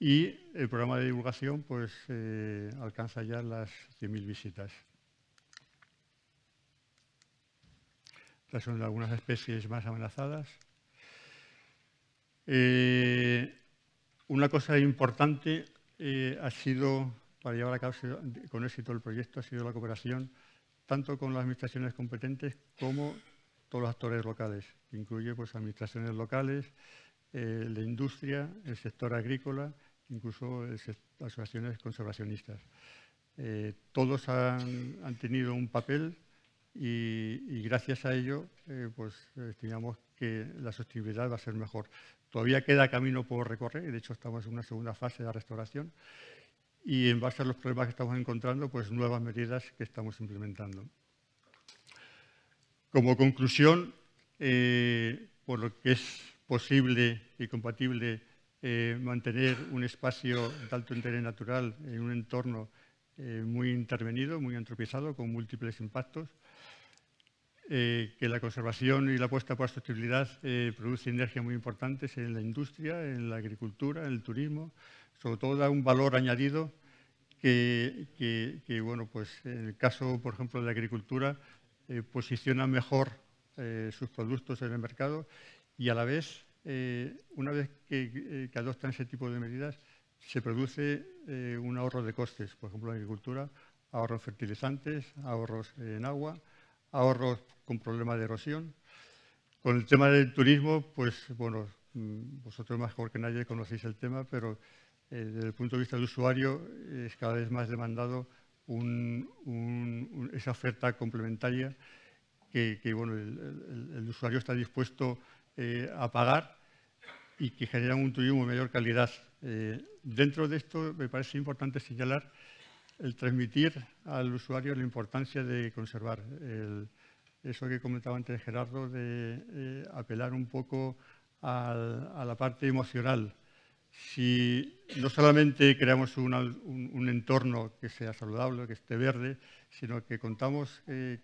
Y el programa de divulgación pues, eh, alcanza ya las 100.000 visitas. Estas son algunas especies más amenazadas. Eh, una cosa importante eh, ha sido, para llevar a cabo con éxito el proyecto, ha sido la cooperación tanto con las administraciones competentes como todos los actores locales, que incluye pues, administraciones locales, la industria, el sector agrícola, incluso asociaciones conservacionistas. Eh, todos han, tenido un papel y, gracias a ello eh, pues, estimamos que la sostenibilidad va a ser mejor. Todavía queda camino por recorrer, de hecho estamos en una segunda fase de restauración y en base a los problemas que estamos encontrando, pues nuevas medidas que estamos implementando. Como conclusión, eh, por lo que es posible y compatible eh, mantener un espacio de alto interés natural en un entorno eh, muy intervenido, muy antropizado, con múltiples impactos, eh, que la conservación y la apuesta por la sostenibilidad produce energías muy importantes en la industria, en la agricultura, en el turismo, sobre todo da un valor añadido que, que bueno, pues en el caso, por ejemplo, de la agricultura, posiciona mejor sus productos en el mercado y a la vez eh, una vez eh, que, adoptan ese tipo de medidas, se produce eh, un ahorro de costes, por ejemplo, en agricultura, ahorros fertilizantes, ahorros en agua, ahorros con problemas de erosión. Con el tema del turismo, pues bueno, mm, vosotros más que nadie conocéis el tema, pero desde el punto de vista del usuario es cada vez más demandado esa oferta complementaria que, el, usuario está dispuesto a pagar y que generan un turismo de mayor calidad. Eh, dentro de esto me parece importante señalar el transmitir al usuario la importancia de conservar. eso que comentaba antes Gerardo, de eh, apelar un poco a la parte emocional. Si no solamente creamos un, entorno que sea saludable, que esté verde, sino que contamos eh,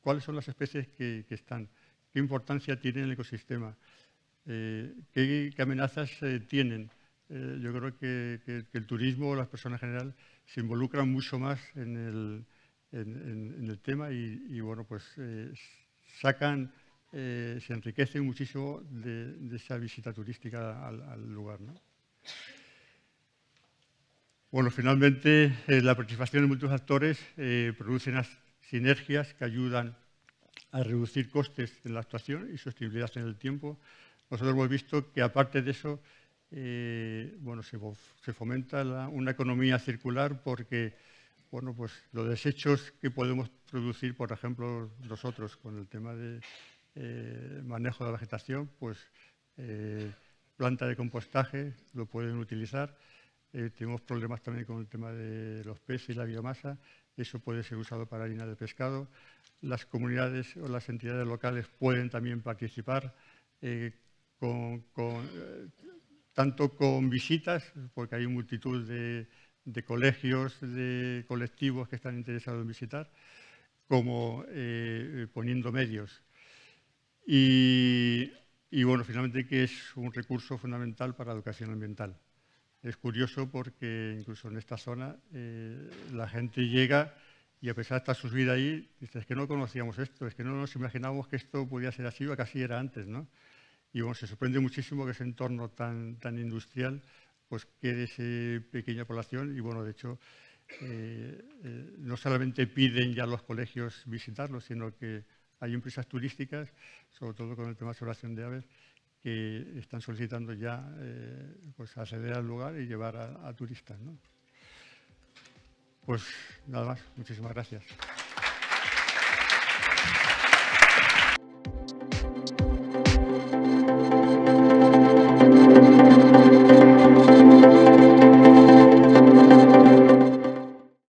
cuáles son las especies que, que están, qué importancia tiene el ecosistema. Eh, ¿qué, amenazas eh, tienen? Eh, yo creo que, el turismo o las personas en general se involucran mucho más en el, tema y, bueno, pues sacan, se enriquecen muchísimo de, esa visita turística al, lugar. Bueno, finalmente, la participación de muchos actores produce unas sinergias que ayudan a reducir costes en la actuación y sostenibilidad en el tiempo, nosotros hemos visto que aparte de eso, eh, bueno, se, fomenta una economía circular porque bueno, pues los desechos que podemos producir, por ejemplo, nosotros con el tema de eh, manejo de la vegetación, pues eh, planta de compostaje lo pueden utilizar. tenemos problemas también con el tema de los peces y la biomasa. Eso puede ser usado para harina de pescado. Las comunidades o las entidades locales pueden también participar con, eh, tanto con visitas, porque hay multitud de, colegios, de colectivos que están interesados en visitar, como eh, eh, poniendo medios. Y, bueno, finalmente que es un recurso fundamental para la educación ambiental. Es curioso porque incluso en esta zona la gente llega y a pesar de estar sus vida ahí, dice, es que no conocíamos esto, es que no nos imaginábamos que esto podía ser así o así era antes, ¿no? Y bueno, se sorprende muchísimo que ese entorno tan, industrial pues quede esa pequeña población y bueno, de hecho, eh, eh, no solamente piden ya los colegios visitarlos, sino que hay empresas turísticas, sobre todo con el tema de observación de aves, que están solicitando ya eh, pues, acceder al lugar y llevar a, turistas. Pues nada más, muchísimas gracias.